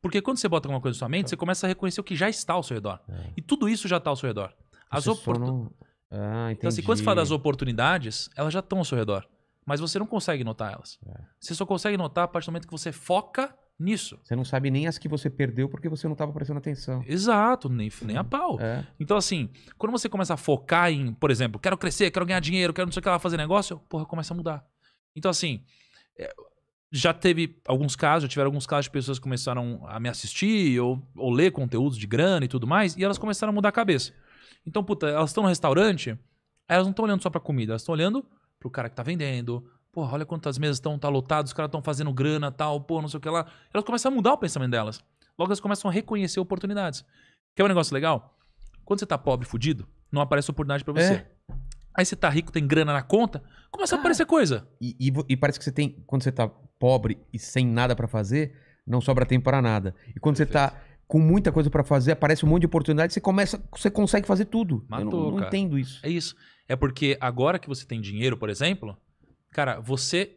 Porque quando você bota alguma coisa na sua mente, tá. você começa a reconhecer o que já está ao seu redor. É. E tudo isso já está ao seu redor. As oportunidades. Não... Ah, então, assim, quando você fala das oportunidades, elas já estão ao seu redor. Mas você não consegue notar elas. É. Você só consegue notar a partir do momento que você foca nisso. Você não sabe nem as que você perdeu porque você não estava prestando atenção. Exato, nem, nem a pau. É. Então, assim, quando você começa a focar em, por exemplo, quero crescer, quero ganhar dinheiro, quero não sei o que lá fazer negócio, porra, começa a mudar. Então, assim, é, já teve alguns casos, já tiveram alguns casos de pessoas que começaram a me assistir ou, ou ler conteúdos de grana e tudo mais, e elas começaram a mudar a cabeça. Então, puta, elas estão no restaurante, elas não estão olhando só pra comida, elas estão olhando pro cara que tá vendendo, porra, olha quantas mesas estão, tá lotadas os caras estão fazendo grana, tal, pô, não sei o que lá. Elas começam a mudar o pensamento delas. Logo elas começam a reconhecer oportunidades. Quer um negócio legal? Quando você tá pobre, fudido, não aparece oportunidade para você. É. Aí você tá rico, tem grana na conta, começa Cara, a aparecer coisa. E, e, e, parece que você tem, quando você tá pobre e sem nada para fazer, não sobra tempo para nada. E quando Perfeito. você tá com muita coisa para fazer, aparece um monte de oportunidade, você começa, você consegue fazer tudo. Matou, Eu não, não entendo isso. É isso. É porque agora que você tem dinheiro, por exemplo, cara, você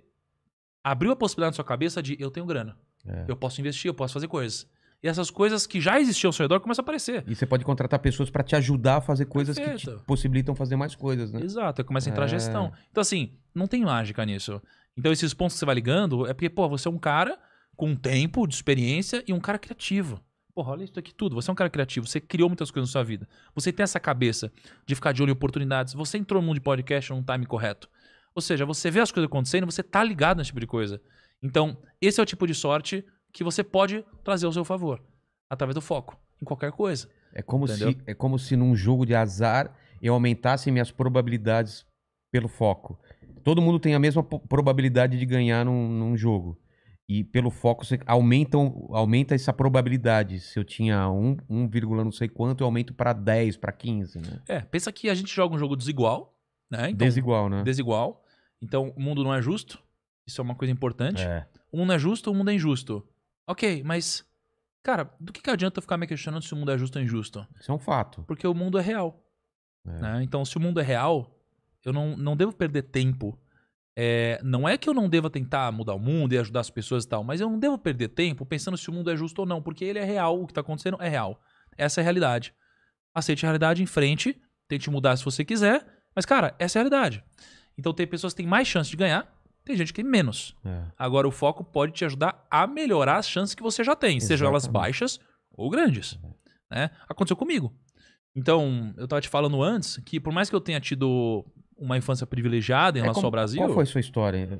abriu a possibilidade na sua cabeça de eu tenho grana. É. Eu posso investir, eu posso fazer coisas. E essas coisas que já existiam ao seu redor começam a aparecer. E você pode contratar pessoas para te ajudar a fazer coisas Perfeito. que te possibilitam fazer mais coisas, né? Exato, começa a entrar é... gestão. Então, assim, não tem mágica nisso. Então, esses pontos que você vai ligando é porque, pô, você é um cara com tempo de experiência e um cara criativo. Porra, olha isso aqui tudo. Você é um cara criativo, você criou muitas coisas na sua vida. Você tem essa cabeça de ficar de olho em oportunidades. Você entrou no mundo de podcast num time correto. Ou seja, você vê as coisas acontecendo, você tá ligado nesse tipo de coisa. Então, esse é o tipo de sorte que você pode trazer ao seu favor, através do foco, em qualquer coisa. É como, entendeu? se, é como se num jogo de azar eu aumentasse minhas probabilidades pelo foco. Todo mundo tem a mesma probabilidade de ganhar num, num jogo. E pelo foco você aumenta, aumenta essa probabilidade. Se eu tinha 1, 1, não sei quanto, eu aumento para 10, para 15. Né? É, pensa que a gente joga um jogo desigual. Né? Então, desigual, né? Desigual. Então o mundo não é justo. Isso é uma coisa importante. É. O mundo é justo, o mundo é injusto. Ok, mas. Cara, do que, que adianta eu ficar me questionando se o mundo é justo ou injusto? Isso é um fato. Porque o mundo é real. É. Né? Então, se o mundo é real, eu não, não devo perder tempo. É, não é que eu não deva tentar mudar o mundo e ajudar as pessoas e tal, mas eu não devo perder tempo pensando se o mundo é justo ou não, porque ele é real, o que está acontecendo é real. Essa é a realidade. Aceite a realidade em frente, tente mudar se você quiser, mas, cara, essa é a realidade. Então, tem pessoas que têm mais chance de ganhar, tem gente que tem menos. É. Agora, o foco pode te ajudar a melhorar as chances que você já tem, Exatamente. sejam elas baixas ou grandes. É. Né? Aconteceu comigo. Então, eu estava te falando antes que, por mais que eu tenha tido uma infância privilegiada em é, relação como, ao Brasil. Qual foi a sua história?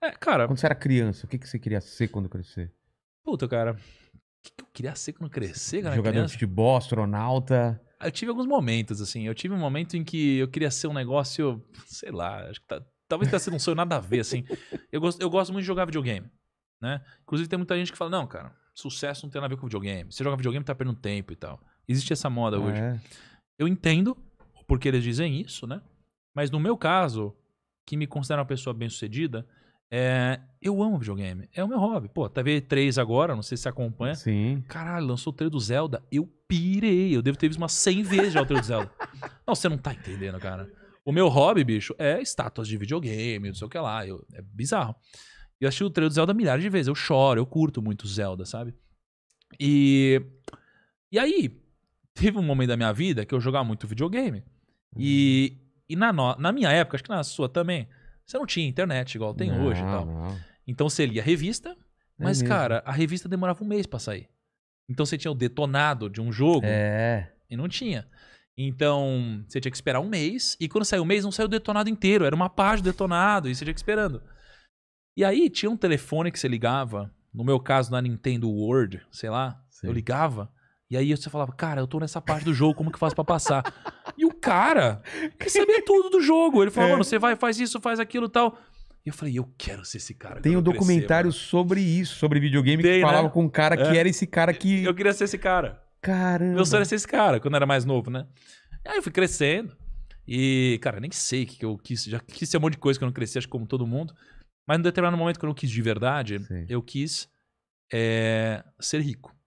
É, cara. Quando você era criança, o que, que você queria ser quando crescer? Puta, cara. O que, que eu queria ser quando crescer, cara? Jogador criança? de futebol, astronauta. Eu tive alguns momentos, assim. Eu tive um momento em que eu queria ser um negócio, sei lá, acho que tá, talvez tenha sido um sonho nada a ver, assim. Eu gosto, eu gosto muito de jogar videogame, né? Inclusive tem muita gente que fala, não, cara, sucesso não tem nada a ver com videogame. Você joga videogame, tá perdendo tempo e tal. Existe essa moda é. hoje. Eu entendo porque eles dizem isso, né? Mas no meu caso, que me considero uma pessoa bem-sucedida, é, eu amo videogame. É o meu hobby. Pô, tá vendo 3 agora, não sei se você acompanha. Sim. Caralho, lançou o trailer do Zelda. Eu pirei. Eu devo ter visto umas 100 vezes já o trailer do Zelda. Não, você não tá entendendo, cara. O meu hobby, bicho, é estátuas de videogame, não sei o que lá. Eu, é bizarro. Eu assisti o trailer do Zelda milhares de vezes. Eu choro, eu curto muito Zelda, sabe? E. E aí, teve um momento da minha vida que eu jogava muito videogame. E, e na, no, na minha época, acho que na sua também, você não tinha internet igual tem não, hoje e tal. Não. Então você lia revista, é mas, é cara, a revista demorava um mês pra sair. Então você tinha o detonado de um jogo é. e não tinha. Então, você tinha que esperar um mês. E quando saiu o mês, não saiu detonado inteiro. Era uma página detonado. E você tinha que esperando. E aí, tinha um telefone que você ligava. No meu caso, na Nintendo World, sei lá. Sim. Eu ligava. E aí você falava, cara, eu tô nessa parte do jogo, como que faz para passar? e o cara que sabia tudo do jogo. Ele falou, é. mano, você vai, faz isso, faz aquilo e tal. E eu falei, eu quero ser esse cara. Tem um documentário crescer, sobre isso, sobre videogame, Tem, que falava né? com um cara que é. era esse cara que. Eu queria ser esse cara. Caramba. Meu sonho era ser esse cara, quando eu era mais novo, né? Aí eu fui crescendo. E, cara, nem sei o que eu quis. Já quis ser um monte de coisa que eu não cresci, acho que como todo mundo. Mas num determinado momento que eu não quis de verdade, Sim. eu quis é, ser rico.